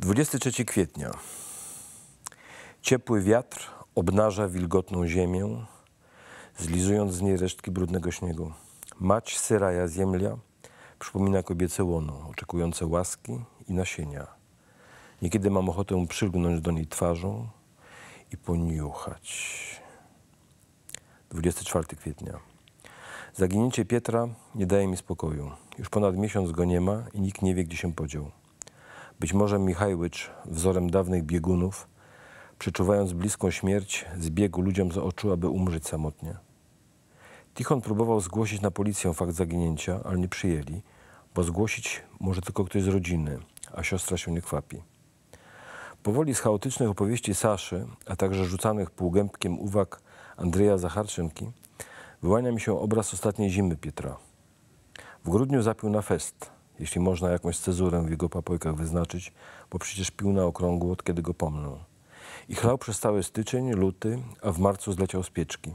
23 kwietnia. Ciepły wiatr obnaża wilgotną ziemię, zlizując z niej resztki brudnego śniegu. Mać syraja ziemlia przypomina kobiece łono, oczekujące łaski i nasienia. Niekiedy mam ochotę przylgnąć do niej twarzą i poniuchać. 24 kwietnia. Zaginięcie Pietra nie daje mi spokoju. Już ponad miesiąc go nie ma i nikt nie wie, gdzie się podział. Być może Michajłycz, wzorem dawnych biegunów, przeczuwając bliską śmierć, zbiegł ludziom z oczu, aby umrzeć samotnie. Tichon próbował zgłosić na policję fakt zaginięcia, ale nie przyjęli, bo zgłosić może tylko ktoś z rodziny, a siostra się nie kwapi. Powoli z chaotycznych opowieści Saszy, a także rzucanych półgębkiem uwag Andrzeja Zacharczynki, wyłania mi się obraz ostatniej zimy Pietra. W grudniu zapił na fest – jeśli można jakąś cezurę w jego papojkach wyznaczyć, bo przecież pił na okrągło, od kiedy go pomną. I chlał przez cały styczeń, luty, a w marcu zleciał z pieczki.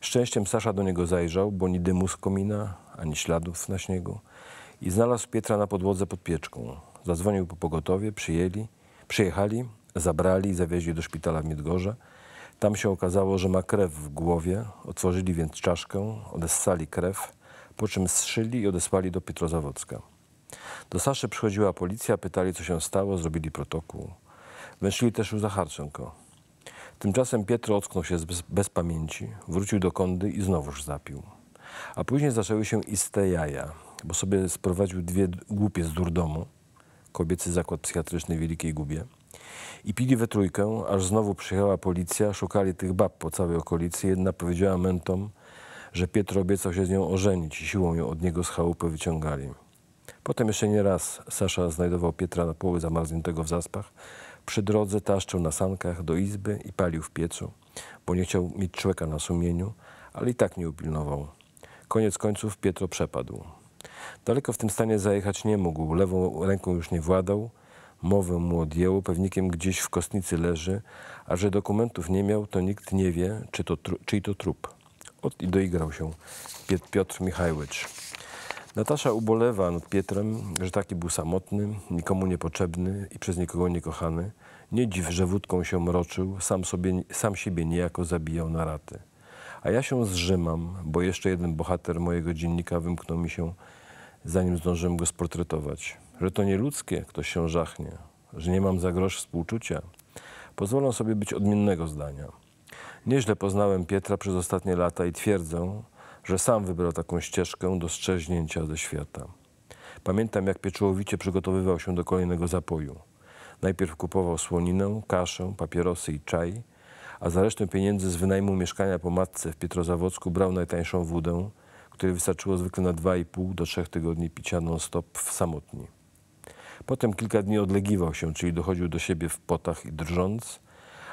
Szczęściem Sasza do niego zajrzał, bo ni dymu z komina, ani śladów na śniegu. I znalazł Pietra na podłodze pod pieczką. Zadzwonił po pogotowie, przyjęli, przyjechali, zabrali i zawieźli do szpitala w Miedgorze. Tam się okazało, że ma krew w głowie. Otworzyli więc czaszkę, odessali krew po czym zszyli i odesłali do Pietrozawodzka. Do Saszy przychodziła policja, pytali co się stało, zrobili protokół. Węszyli też u Harczenko. Tymczasem Pietro ocknął się bez, bez pamięci, wrócił do kondy i znowuż zapił. A później zaczęły się iste jaja, bo sobie sprowadził dwie głupie z durdomu, kobiecy zakład psychiatryczny w Wielkiej Gubie, i pili we trójkę, aż znowu przyjechała policja, szukali tych bab po całej okolicy. Jedna powiedziała mentom, że Pietro obiecał się z nią ożenić i siłą ją od niego z chałupy wyciągali. Potem jeszcze nie raz Sasza znajdował Pietra na poły zamarzniętego w zaspach. Przy drodze taszczył na sankach do izby i palił w piecu, bo nie chciał mieć człeka na sumieniu, ale i tak nie upilnował. Koniec końców Pietro przepadł. Daleko w tym stanie zajechać nie mógł, lewą ręką już nie władał, mowę mu odjęło, pewnikiem gdzieś w kostnicy leży, a że dokumentów nie miał, to nikt nie wie, czy to, czyj to trup. Od, i doigrał się Piotr Michajłycz. Natasza ubolewa nad Pietrem, że taki był samotny, nikomu niepotrzebny i przez nikogo niekochany. Nie dziw, że wódką się mroczył, sam, sobie, sam siebie niejako zabijał na raty. A ja się zrzymam, bo jeszcze jeden bohater mojego dziennika wymknął mi się, zanim zdążyłem go sportretować. Że to nieludzkie, ktoś się żachnie, że nie mam za grosz współczucia. Pozwolą sobie być odmiennego zdania. Nieźle poznałem Pietra przez ostatnie lata i twierdzę, że sam wybrał taką ścieżkę do strzeźnięcia ze świata. Pamiętam, jak pieczołowicie przygotowywał się do kolejnego zapoju. Najpierw kupował słoninę, kaszę, papierosy i czaj, a za resztę pieniędzy z wynajmu mieszkania po matce w Pietrozawodzku brał najtańszą wódę, której wystarczyło zwykle na 2,5 do 3 tygodni picia non-stop w samotni. Potem kilka dni odlegiwał się, czyli dochodził do siebie w potach i drżąc,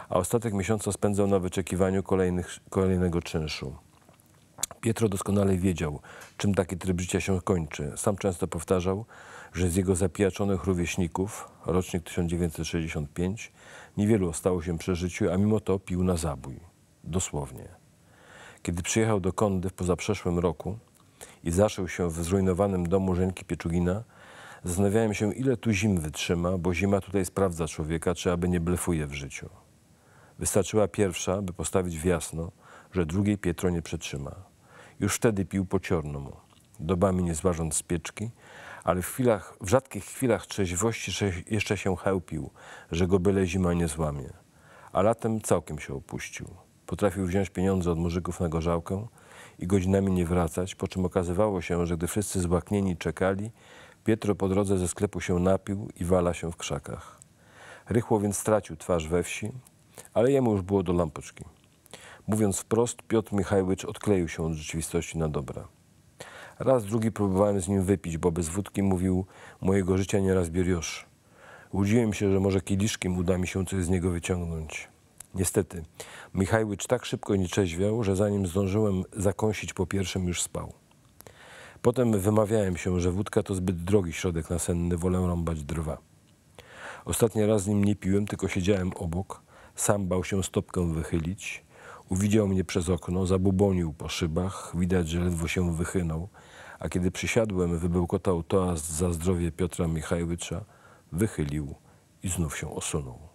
a ostatek miesiąca spędzał na wyczekiwaniu kolejnych, kolejnego czynszu. Pietro doskonale wiedział, czym taki tryb życia się kończy. Sam często powtarzał, że z jego zapijaczonych rówieśników, rocznik 1965, niewielu stało się przy życiu, a mimo to pił na zabój. Dosłownie. Kiedy przyjechał do Kondy w pozaprzeszłym roku i zaszył się w zrujnowanym domu Żenki Pieczugina, zastanawiałem się, ile tu zim wytrzyma, bo zima tutaj sprawdza człowieka, czy aby nie blefuje w życiu. Wystarczyła pierwsza, by postawić w jasno, że drugiej Pietro nie przetrzyma. Już wtedy pił po mu, dobami nie zważąc z pieczki, ale w, chwilach, w rzadkich chwilach trzeźwości jeszcze się chełpił, że go byle zima nie złamie. A latem całkiem się opuścił. Potrafił wziąć pieniądze od muzyków na gorzałkę i godzinami nie wracać, po czym okazywało się, że gdy wszyscy złaknieni czekali, Pietro po drodze ze sklepu się napił i wala się w krzakach. Rychło więc stracił twarz we wsi, ale jemu już było do lampoczki. Mówiąc wprost, Piotr Michajłycz odkleił się od rzeczywistości na dobre. Raz drugi próbowałem z nim wypić, bo bez wódki mówił mojego życia nieraz bieriosz. Łudziłem się, że może kieliszkiem uda mi się coś z niego wyciągnąć. Niestety, Michajłycz tak szybko nieczeźwiał, że zanim zdążyłem zakąsić po pierwszym już spał. Potem wymawiałem się, że wódka to zbyt drogi środek nasenny, wolę rąbać drwa. Ostatni raz z nim nie piłem, tylko siedziałem obok, sam bał się stopką wychylić. Uwidział mnie przez okno, zabubonił po szybach, widać, że ledwo się wychynął. A kiedy przysiadłem, wybełkotał toast za zdrowie Piotra Michajłycza, wychylił i znów się osunął.